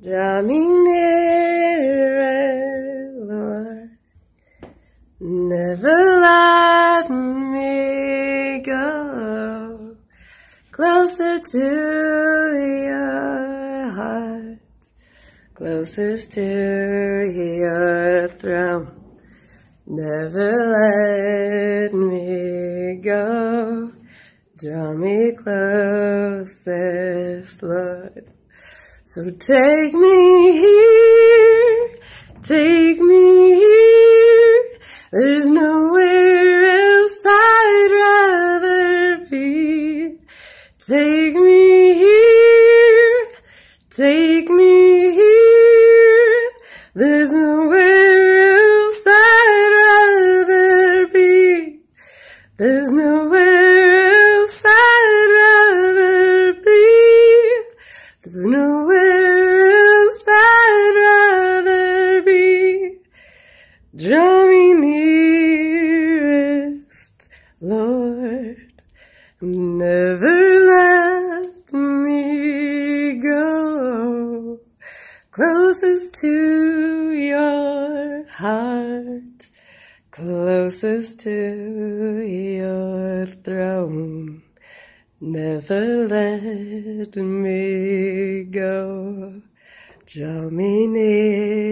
Draw me nearer, Lord. Never let me go closer to your heart, closest to your throne. Never let me go. Draw me closest, Lord. So take me here, take me here. There's nowhere else I'd rather be. Take me here, take me here. There's nowhere else I'd rather be. There's nowhere else I'd rather be. Draw me nearest, Lord. Never let me go. Closest to your heart. Closest to your throne. Never let me go. Draw me near.